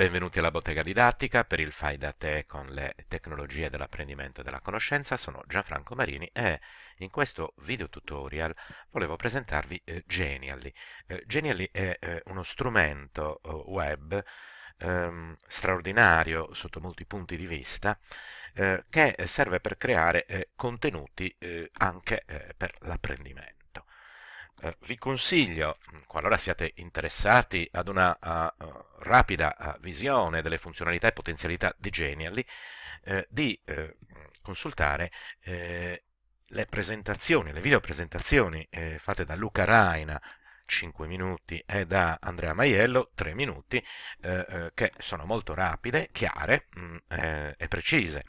Benvenuti alla bottega didattica per il fai da te con le tecnologie dell'apprendimento e della conoscenza, sono Gianfranco Marini e in questo video tutorial volevo presentarvi eh, Genially. Eh, Genially è eh, uno strumento eh, web ehm, straordinario sotto molti punti di vista eh, che serve per creare eh, contenuti anche per l'apprendimento eh, vi consiglio, qualora siate interessati ad una uh, rapida uh, visione delle funzionalità e potenzialità di Genially, eh, di eh, consultare eh, le presentazioni, le video presentazioni eh, fatte da Luca Raina 5 minuti e da Andrea Maiello 3 minuti, eh, che sono molto rapide, chiare mh, mm, e precise.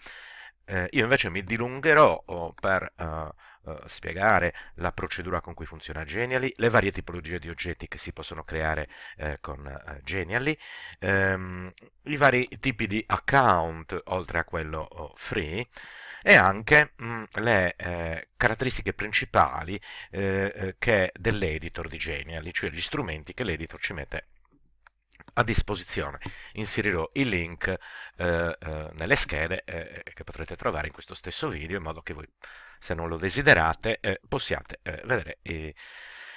io invece mi dilungherò oh, per eh, spiegare la procedura con cui funziona Genially, le varie tipologie di oggetti che si possono creare eh, con eh, Genially, ehm, i vari tipi di account oltre a quello oh, free e anche mh, mm, le eh, caratteristiche principali eh, eh dell'editor di Genially, cioè gli strumenti che l'editor ci mette a disposizione. Inserirò il link eh, eh, nelle schede eh, eh, che potrete trovare in questo stesso video in modo che voi, se non lo desiderate, eh, possiate eh, vedere i,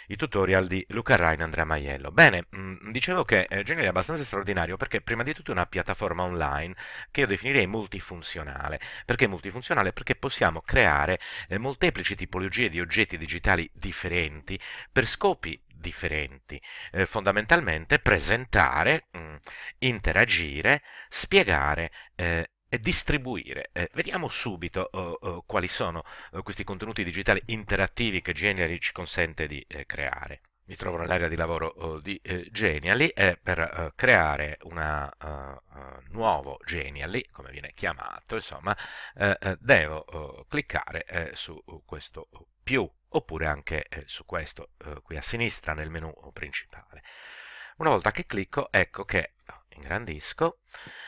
i, tutorial di Luca Rain e Andrea Maiello. Bene, mh, mm, dicevo che eh, Genial è abbastanza straordinario perché prima di tutto è una piattaforma online che io definirei multifunzionale. Perché multifunzionale? Perché possiamo creare molteplici tipologie di oggetti digitali differenti per scopi differenti. Eh, fondamentalmente presentare, mh, mm, interagire, spiegare eh, distribuire. Eh, vediamo subito oh, oh, quali sono oh, questi contenuti digitali interattivi che Genially ci consente di eh, creare. Mi trovo nell'area di lavoro oh, di eh, Genially e per eh, creare un eh, nuovo Genially, come viene chiamato, insomma, devo oh, cliccare su questo più oppure anche eh, su questo eh, qui a sinistra nel menu principale. Una volta che clicco ecco che oh, ingrandisco,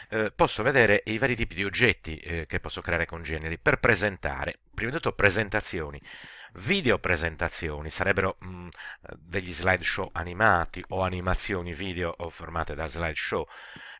eh, posso vedere i vari tipi di oggetti eh, che posso creare con Generi per presentare. Prima di tutto presentazioni, video presentazioni, sarebbero mh, mm, degli slideshow animati o animazioni video o formate da slideshow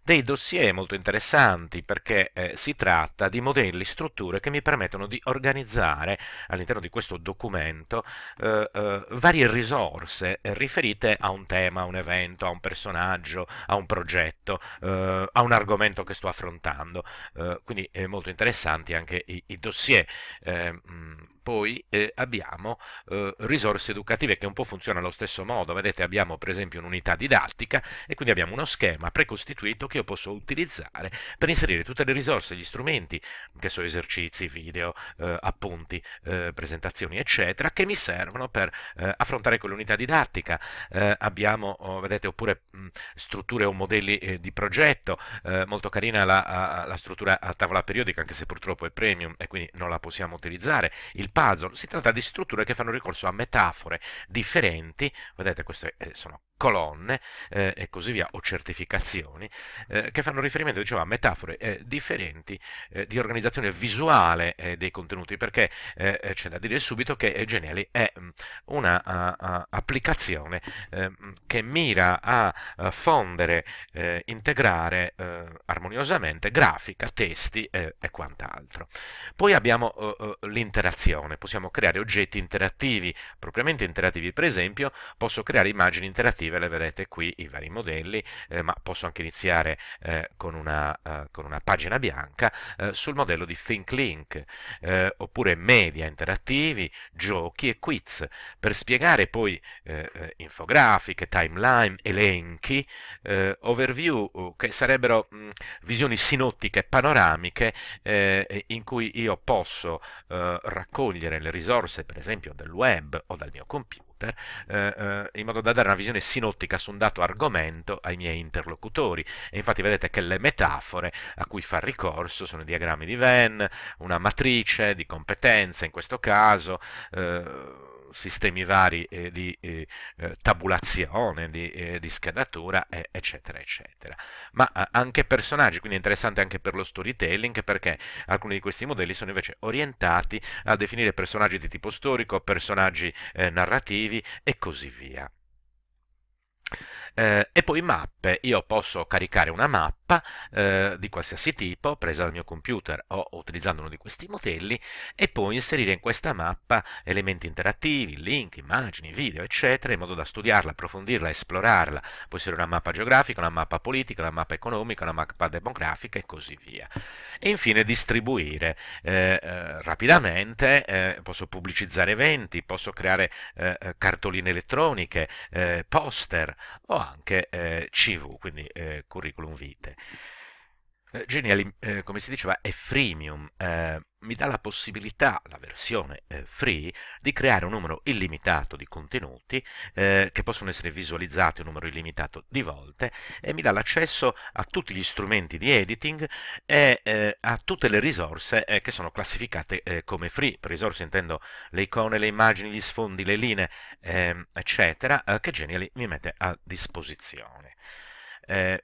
dei dossier molto interessanti perché eh, si tratta di modelli, strutture che mi permettono di organizzare all'interno di questo documento eh, eh, varie risorse riferite a un tema, a un evento, a un personaggio, a un progetto, eh, a un argomento che sto affrontando. Eh, quindi molto interessanti anche i, i dossier. Mh, eh, mm, poi eh, abbiamo eh, risorse educative che un po' funzionano allo stesso modo, vedete abbiamo per esempio un'unità didattica e quindi abbiamo uno schema precostituito che io posso utilizzare per inserire tutte le risorse, gli strumenti, che sono esercizi, video, eh, appunti, eh, presentazioni eccetera, che mi servono per eh, affrontare quell'unità didattica. Eh, abbiamo, oh, vedete, oppure mh, mm, strutture o modelli di progetto, molto carina la, la struttura a tavola periodica, anche se purtroppo è premium e quindi non la possiamo utilizzare, il puzzle, si tratta di strutture che fanno ricorso a metafore differenti, vedete queste eh, sono colonne eh, e così via, o certificazioni, eh, che fanno riferimento, dicevo, a metafore eh, differenti eh, di organizzazione visuale eh, dei contenuti, perché eh, c'è da dire subito che Geniali è mm, un'applicazione mm, che mira a, a fondere, integrare armoniosamente grafica, testi e quant'altro. Poi abbiamo l'interazione, possiamo creare oggetti interattivi, propriamente interattivi, per esempio posso creare immagini interattive alternative le vedete qui i vari modelli, eh, ma posso anche iniziare eh, con, una, eh, con, una, pagina bianca eh, sul modello di ThinkLink, eh, oppure media interattivi, giochi e quiz, per spiegare poi eh, infografiche, timeline, elenchi, overview, uh, che sarebbero mh, mm, visioni sinottiche, panoramiche, in cui io posso raccogliere le risorse, per esempio, del web o dal mio computer, computer eh, eh, in modo da dare una visione sinottica su un dato argomento ai miei interlocutori e infatti vedete che le metafore a cui fa ricorso sono i diagrammi di Venn, una matrice di competenze in questo caso eh, sistemi vari eh, di eh, eh, tabulazione, di, eh, di schedatura, eh, eccetera, eccetera. Ma eh, anche personaggi, quindi interessante anche per lo storytelling, perché alcuni di questi modelli sono invece orientati a definire personaggi di tipo storico, personaggi narrativi e così via. Eh, e poi mappe, io posso caricare una mappa eh, di qualsiasi tipo, presa dal mio computer o utilizzando uno di questi modelli, e poi inserire in questa mappa elementi interattivi, link, immagini, video, eccetera, in modo da studiarla, approfondirla, esplorarla. Può essere una mappa geografica, una mappa politica, una mappa economica, una mappa demografica e così via. E infine distribuire eh, eh rapidamente, eh, posso pubblicizzare eventi, posso creare eh, cartoline elettroniche, poster, o anche eh, CV, quindi eh, curriculum vitae. Eh, Genially, eh, come si diceva, è freemium, eh, mi dà la possibilità, la versione eh, free, di creare un numero illimitato di contenuti eh, che possono essere visualizzati un numero illimitato di volte e mi dà l'accesso a tutti gli strumenti di editing e eh, a tutte le risorse che sono classificate come free. Per risorse intendo le icone, le immagini, gli sfondi, le linee, ehm, eccetera, che Genially mi mette a disposizione. Eh,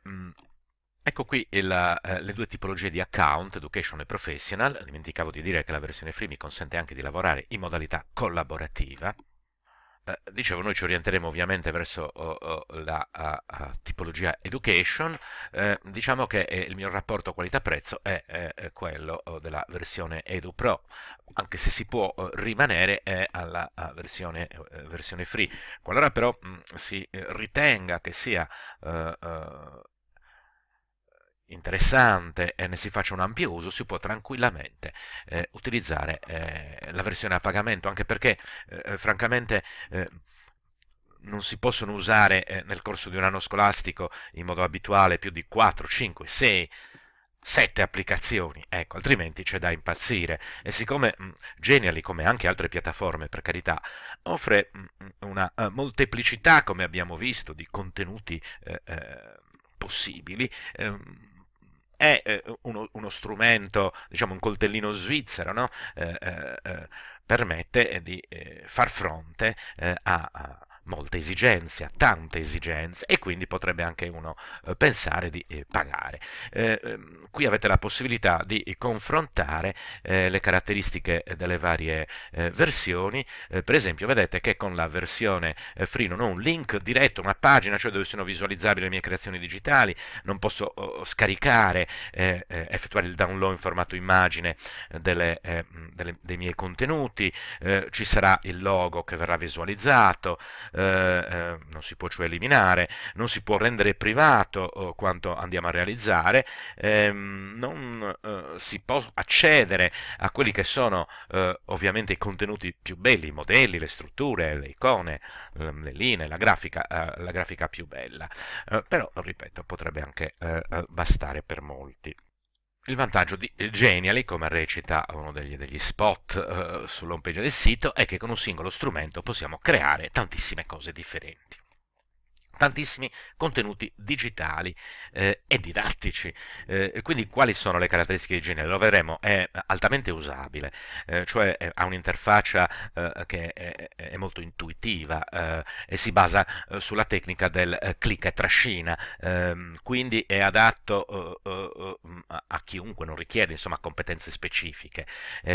Ecco qui il, eh, le due tipologie di account, education e professional. Dimenticavo di dire che la versione free mi consente anche di lavorare in modalità collaborativa. Eh, dicevo, noi ci orienteremo ovviamente verso oh, oh, la uh, tipologia education. Eh, diciamo che eh, il mio rapporto qualità-prezzo è, è, quello oh, della versione EduPro, anche se si può oh, rimanere alla versione, eh, versione, free. Qualora però mh, mm, si eh, ritenga che sia... Uh, uh, interessante e ne si faccia un ampio uso, si può tranquillamente eh, utilizzare eh, la versione a pagamento, anche perché eh, eh francamente eh, non si possono usare eh, nel corso di un anno scolastico in modo abituale più di 4, 5, 6 sette applicazioni, ecco, altrimenti c'è da impazzire. E siccome mh, mm, Genially, come anche altre piattaforme, per carità, offre mm, una molteplicità, come abbiamo visto, di contenuti eh, possibili, eh, è eh, uno, uno, strumento, diciamo un coltellino svizzero, no? Eh, eh, eh, permette di far fronte a, a molte esigenze, ha tante esigenze e quindi potrebbe anche uno eh, pensare di eh, pagare. Eh, ehm, qui avete la possibilità di confrontare eh, le caratteristiche eh, delle varie versioni, per esempio vedete che con la versione free non ho un link diretto, una pagina, cioè dove sono visualizzabili le mie creazioni digitali, non posso oh, scaricare, effettuare il download in formato immagine delle, delle, dei miei contenuti, ci sarà il logo che verrà visualizzato, eh, eh, non si può cioè eliminare, non si può rendere privato eh, quanto andiamo a realizzare, ehm, non eh, si può accedere a quelli che sono ovviamente i contenuti più belli, i modelli, le strutture, le icone, ehm, le linee, la grafica, la grafica più bella, però ripeto potrebbe anche bastare per molti il vantaggio di Genially, come recita uno degli, degli spot eh, sull'home page del sito, è che con un singolo strumento possiamo creare tantissime cose differenti tantissimi contenuti digitali eh, e didattici. Eh, quindi quali sono le caratteristiche di genere? Lo vedremo, è altamente usabile, eh, cioè eh, ha un'interfaccia eh, che è, è, molto intuitiva eh, e si basa sulla tecnica del clic e trascina, ehm, quindi è adatto mm, a chiunque, non richiede insomma, competenze specifiche,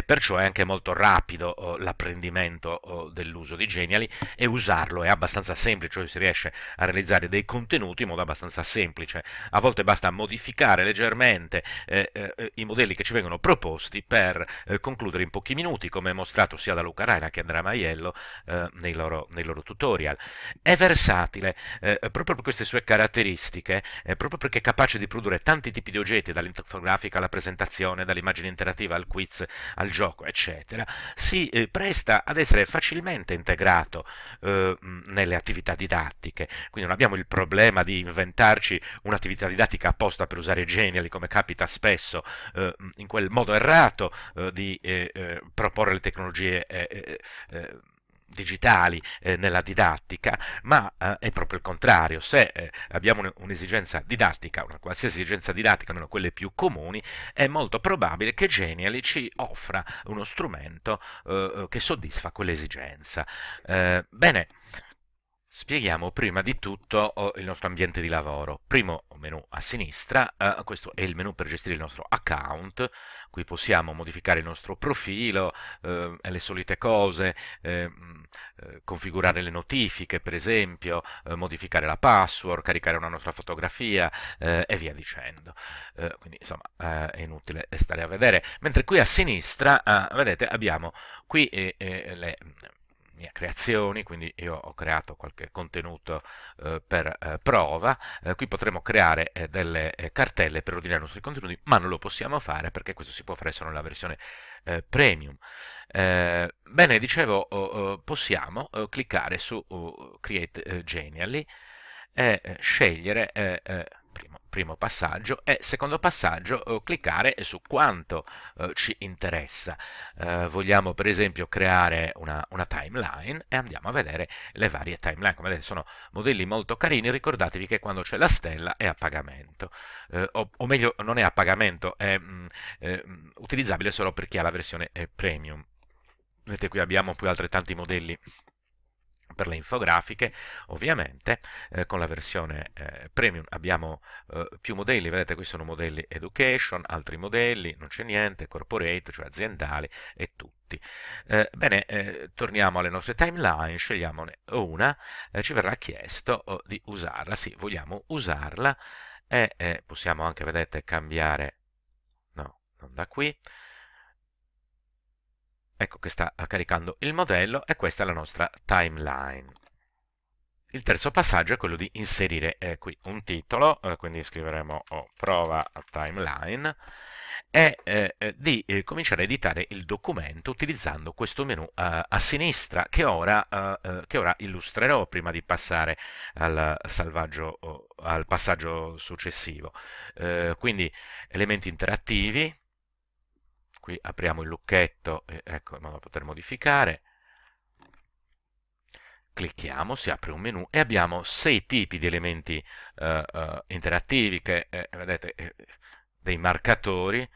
perciò è anche molto rapido oh, l'apprendimento oh, dell'uso di Geniali e usarlo è abbastanza semplice, cioè si riesce a realizzare realizzare dei contenuti in modo abbastanza semplice. A volte basta modificare leggermente eh, eh, eh, i modelli che ci vengono proposti per eh, concludere in pochi minuti, come mostrato sia da Luca Raina che Andrea Maiello eh, nei loro, nei, loro, tutorial. È versatile, eh, proprio per queste sue caratteristiche, proprio perché è capace di produrre tanti tipi di oggetti, dall'infografica alla presentazione, dall'immagine interattiva al quiz, al gioco, eccetera, si presta ad essere facilmente integrato nelle attività didattiche. Quindi non abbiamo il problema di inventarci un'attività didattica apposta per usare Genially come capita spesso eh, in quel modo errato eh, di eh, eh proporre le tecnologie eh, eh, digitali eh, nella didattica, ma eh, è proprio il contrario. Se eh, abbiamo un'esigenza didattica, una qualsiasi esigenza didattica, almeno quelle più comuni, è molto probabile che Genially ci offra uno strumento che soddisfa quell'esigenza. bene, Spieghiamo prima di tutto oh, il nostro ambiente di lavoro. Primo menu a sinistra, eh, questo è il menu per gestire il nostro account, qui possiamo modificare il nostro profilo, eh, le solite cose, eh, mm, eh configurare le notifiche per esempio, eh, modificare la password, caricare una nostra fotografia eh, e via dicendo. quindi insomma è inutile stare a vedere. Mentre qui a sinistra, vedete, abbiamo qui le mm, mie creazioni, quindi io ho creato qualche contenuto eh, per eh, prova, eh, qui potremo creare eh, delle eh, cartelle per ordinare i nostri contenuti, ma non lo possiamo fare perché questo si può fare solo nella versione eh, premium. bene, dicevo, oh, oh possiamo oh, cliccare su oh, Create Genially e scegliere primo, primo passaggio e secondo passaggio eh, cliccare su quanto eh, ci interessa. Eh, vogliamo per esempio creare una, una timeline e andiamo a vedere le varie timeline. Come vedete sono modelli molto carini, ricordatevi che quando c'è la stella è a pagamento, o, o, meglio non è a pagamento, è mh, mm, mh, mm, utilizzabile solo per chi ha la versione premium. Vedete qui abbiamo poi altrettanti modelli per le infografiche ovviamente eh, con la versione eh, premium abbiamo eh, più modelli vedete qui sono modelli education altri modelli non c'è niente corporate cioè aziendali e tutti. eh, bene, eh, torniamo alle nostre timeline, scegliamone una, eh, ci verrà chiesto oh, di usarla, sì, vogliamo usarla e eh, possiamo anche, vedete, cambiare, no, non da qui, Ecco che sta eh, caricando il modello e questa è la nostra timeline. Il terzo passaggio è quello di inserire eh, qui un titolo, eh, quindi scriveremo oh, prova timeline, e eh, eh di eh, cominciare a editare il documento utilizzando questo menu a sinistra che ora, che ora, illustrerò prima di passare al, salvaggio, oh, al passaggio successivo. quindi elementi interattivi, qui apriamo il lucchetto e ecco andiamo a poter modificare clicchiamo, si apre un menu e abbiamo sei tipi di elementi eh, eh, interattivi che, eh, vedete, eh, dei marcatori,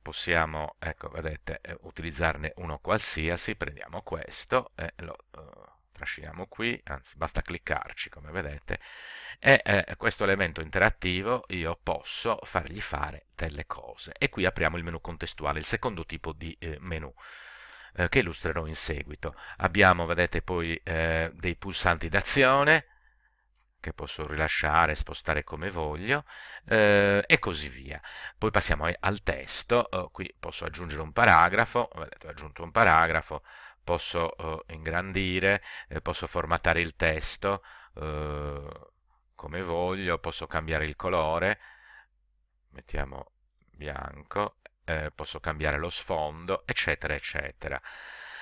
possiamo, ecco, vedete, eh, utilizzarne uno qualsiasi, prendiamo questo e lo eh, trasciniamo qui, anzi basta cliccarci come vedete, e eh, questo elemento interattivo io posso fargli fare delle cose. E qui apriamo il menu contestuale, il secondo tipo di eh, menu eh, che illustrerò in seguito. Abbiamo, vedete, poi eh, dei pulsanti d'azione che posso rilasciare, spostare come voglio eh, e così via. Poi passiamo al testo, oh, qui posso aggiungere un paragrafo, vedete ho aggiunto un paragrafo, posso eh, ingrandire, eh, posso formattare il testo eh, come voglio, posso cambiare il colore, mettiamo bianco, eh, posso cambiare lo sfondo, eccetera, eccetera.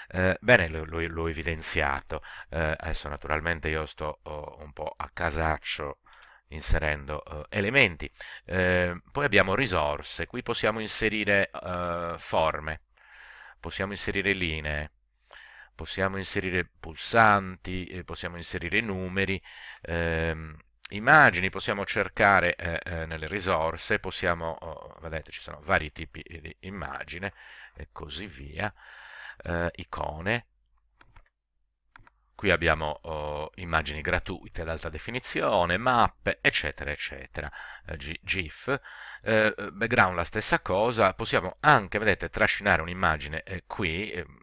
Eh, bene, l'ho evidenziato. Eh, adesso naturalmente io sto oh, un po' a casaccio inserendo eh, elementi. Eh, poi abbiamo risorse, qui possiamo inserire forme, possiamo inserire linee, possiamo inserire pulsanti, eh, possiamo inserire numeri, ehm, immagini, possiamo cercare eh, eh, nelle risorse, possiamo, oh, vedete ci sono vari tipi eh, di immagine e così via, eh, icone, qui abbiamo oh, immagini gratuite ad alta definizione, mappe, eccetera, eccetera, GIF, eh, background la stessa cosa, possiamo anche, vedete, trascinare un'immagine qui, ehm,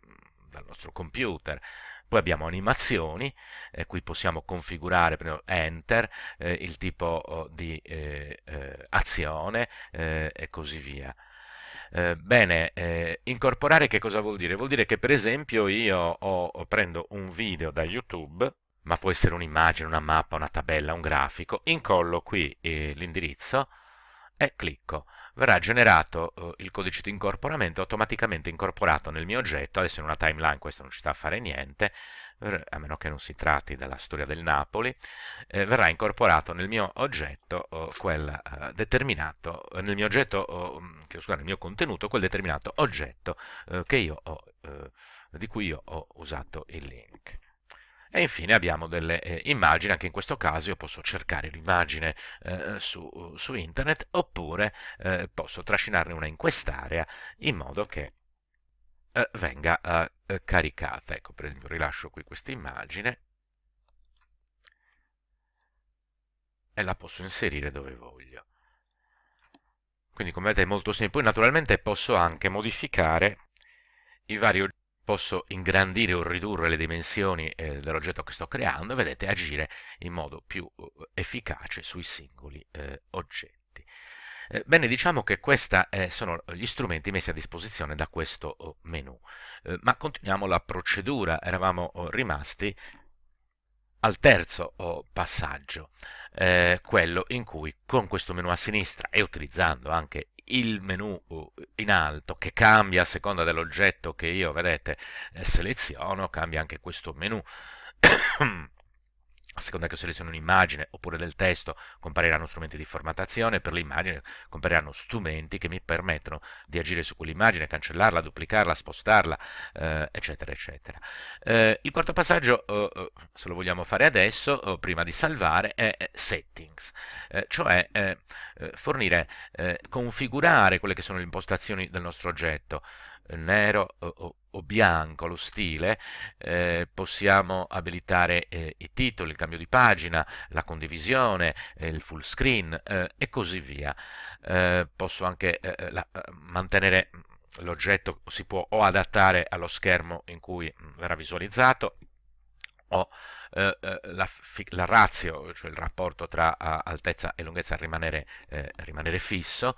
dal nostro computer. Poi abbiamo animazioni, eh, qui possiamo configurare, prendo Enter, eh, il tipo oh, di eh, eh azione eh, e così via. Eh, bene, eh, incorporare che cosa vuol dire? Vuol dire che per esempio io ho, prendo un video da YouTube, ma può essere un'immagine, una mappa, una tabella, un grafico, incollo qui eh, l'indirizzo e clicco verrà generato eh, il codice di incorporamento automaticamente incorporato nel mio oggetto, adesso in una timeline questo non ci sta a fare niente, a meno che non si tratti della storia del Napoli, eh, verrà incorporato nel mio oggetto oh, quel eh, determinato, eh, nel mio, oggetto, oh, scusate, nel mio contenuto quel determinato oggetto eh, ho, eh, di cui io ho usato il link. E infine abbiamo delle eh, immagini, anche in questo caso io posso cercare l'immagine eh, su, su, internet oppure eh, posso trascinarne una in quest'area in modo che eh, venga eh, eh, caricata. Ecco, per esempio rilascio qui questa immagine e la posso inserire dove voglio. Quindi come vedete è molto semplice, poi naturalmente posso anche modificare i vari oggetti posso ingrandire o ridurre le dimensioni eh, dell'oggetto che sto creando vedete agire in modo più eh, efficace sui singoli eh, oggetti. Eh, bene, diciamo che questi eh, sono gli strumenti messi a disposizione da questo oh, menu, ma continuiamo la procedura, eravamo oh, rimasti al terzo oh, passaggio, eh, quello in cui con questo menu a sinistra e utilizzando anche il menu uh, in alto che cambia a seconda dell'oggetto che io vedete eh, seleziono cambia anche questo menu ehm, a seconda che seleziono un'immagine oppure del testo, compariranno strumenti di formattazione, per l'immagine compariranno strumenti che mi permettono di agire su quell'immagine, cancellarla, duplicarla, spostarla, eh, eccetera, eccetera. Eh, il quarto passaggio, eh, eh se lo vogliamo fare adesso, eh, prima di salvare, è eh, settings, cioè fornire, configurare quelle che sono le impostazioni del nostro oggetto nero o, o bianco, lo stile, eh, possiamo abilitare eh, i titoli, il cambio di pagina, la condivisione, eh, il full screen eh, e così via. Eh, posso anche eh, la, mantenere mm, l'oggetto, si può o adattare allo schermo in cui mm, verrà visualizzato o eh, la, la, ratio, cioè il rapporto tra altezza e lunghezza rimanere, eh, rimanere fisso.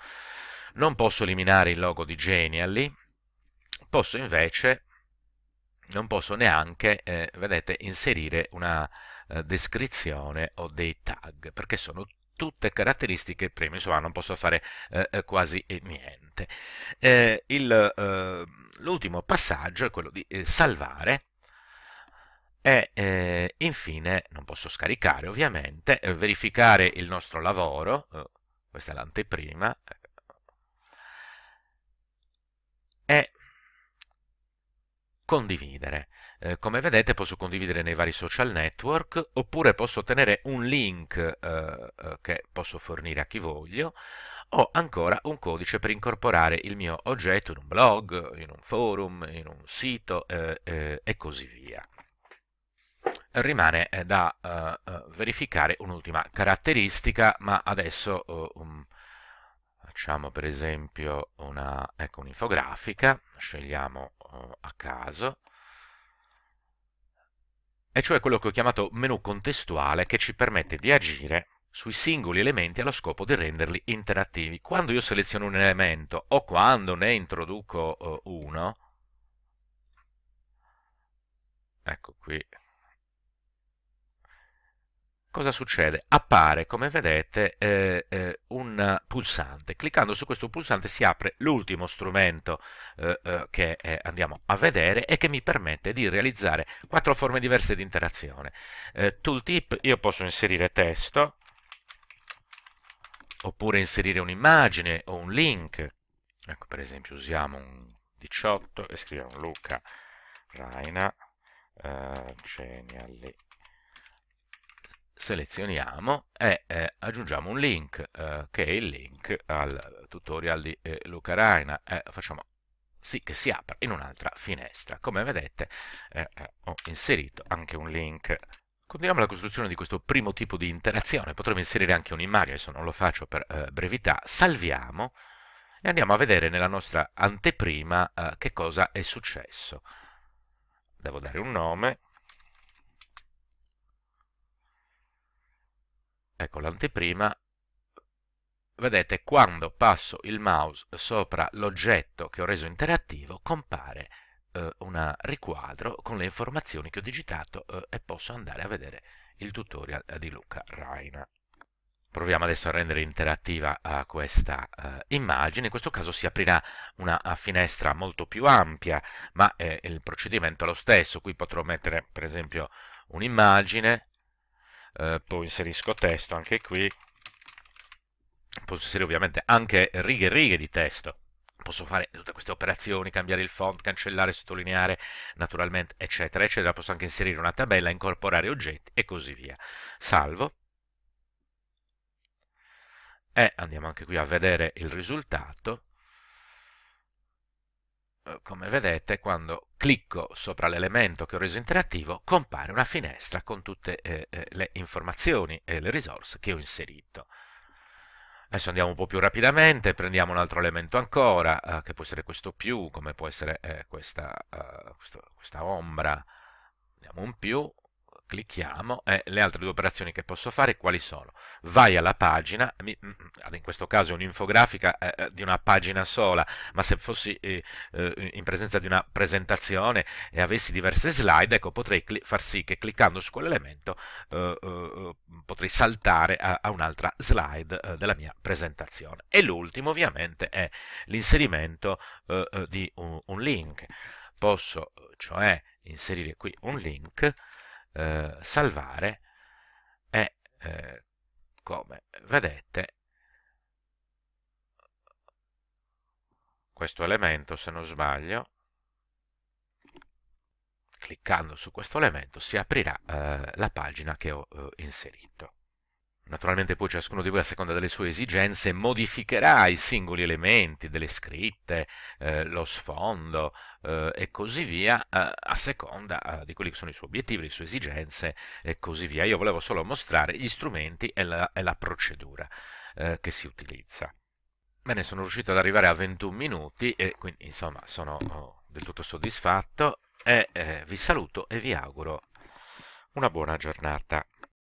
Non posso eliminare il logo di Genially, posso invece, non posso neanche, eh, vedete, inserire una eh, descrizione o dei tag, perché sono tutte caratteristiche prime, insomma non posso fare eh, eh quasi eh, niente. Eh, l'ultimo passaggio è quello di salvare e eh, infine non posso scaricare ovviamente eh, verificare il nostro lavoro eh, questa è l'anteprima ecco. e condividere. Eh, come vedete posso condividere nei vari social network oppure posso ottenere un link eh, eh, che posso fornire a chi voglio o ancora un codice per incorporare il mio oggetto in un blog, in un forum, in un sito eh, eh e così via. Rimane eh, da verificare un'ultima caratteristica, ma adesso oh, um, facciamo per esempio ecco, un'infografica, ecco, scegliamo a caso, e cioè quello che ho chiamato menu contestuale che ci permette di agire sui singoli elementi allo scopo di renderli interattivi. Quando io seleziono un elemento o quando ne introduco eh, uno, ecco qui, cosa succede? Appare, come vedete, eh, eh, un pulsante. Cliccando su questo pulsante si apre l'ultimo strumento eh, eh che eh, andiamo a vedere e che mi permette di realizzare quattro forme diverse di interazione. Eh, tooltip io posso inserire testo, oppure inserire un'immagine o un link. Ecco, per esempio, usiamo un 18 e scriviamo Luca Raina Geniali selezioniamo e eh, aggiungiamo un link eh, che è il link al tutorial di eh, Luca Raina eh, facciamo sì che si apra in un'altra finestra come vedete eh, eh, ho inserito anche un link Continuiamo la costruzione di questo primo tipo di interazione, potremmo inserire anche un'immagine, adesso non lo faccio per brevità, salviamo e andiamo a vedere nella nostra anteprima che cosa è successo. Devo dare un nome, ecco l'anteprima, vedete quando passo il mouse sopra l'oggetto che ho reso interattivo compare eh, un riquadro con le informazioni che ho digitato eh, e posso andare a vedere il tutorial di Luca Raina. Proviamo adesso a rendere interattiva uh, questa uh, immagine, in questo caso si aprirà una eh, finestra molto più ampia, ma eh, il procedimento è lo stesso, qui potrò mettere per esempio un'immagine, eh, poi inserisco testo anche qui, posso inserire ovviamente anche righe e righe di testo, posso fare tutte queste operazioni, cambiare il font, cancellare, sottolineare, naturalmente, eccetera, eccetera. Posso anche inserire una tabella, incorporare oggetti e così via. Salvo. E andiamo anche qui a vedere il risultato. Eh, come vedete quando clicco sopra l'elemento che ho reso interattivo compare una finestra con tutte eh, eh, le informazioni e le risorse che ho inserito. Adesso andiamo un po' più rapidamente, prendiamo un altro elemento ancora, eh, che può essere questo più, come può essere eh, questa, eh, questo, questa, ombra, andiamo un più, clicchiamo e eh, le altre due operazioni che posso fare quali sono? Vai alla pagina, mm, mm, in questo caso è un'infografica eh, eh, di una pagina sola, ma se fossi in presenza di una presentazione e avessi diverse slide, ecco, potrei far sì che cliccando su quell'elemento potrei saltare a, un'altra slide della mia presentazione. E l'ultimo ovviamente è l'inserimento di un, link. Posso cioè inserire qui un link eh, salvare e eh, come vedete, questo elemento, se non sbaglio, cliccando su questo elemento si aprirà eh, la pagina che ho eh, inserito. Naturalmente poi ciascuno di voi, a seconda delle sue esigenze, modificherà i singoli elementi delle scritte, eh, lo sfondo eh, e così via, eh, a seconda eh, di quelli che sono i suoi obiettivi, le sue esigenze e così via. Io volevo solo mostrare gli strumenti e la, e la procedura eh, che si utilizza. Bene, sono riuscito ad arrivare a 21 minuti e quindi insomma sono oh, del tutto soddisfatto e eh, vi saluto e vi auguro una buona giornata.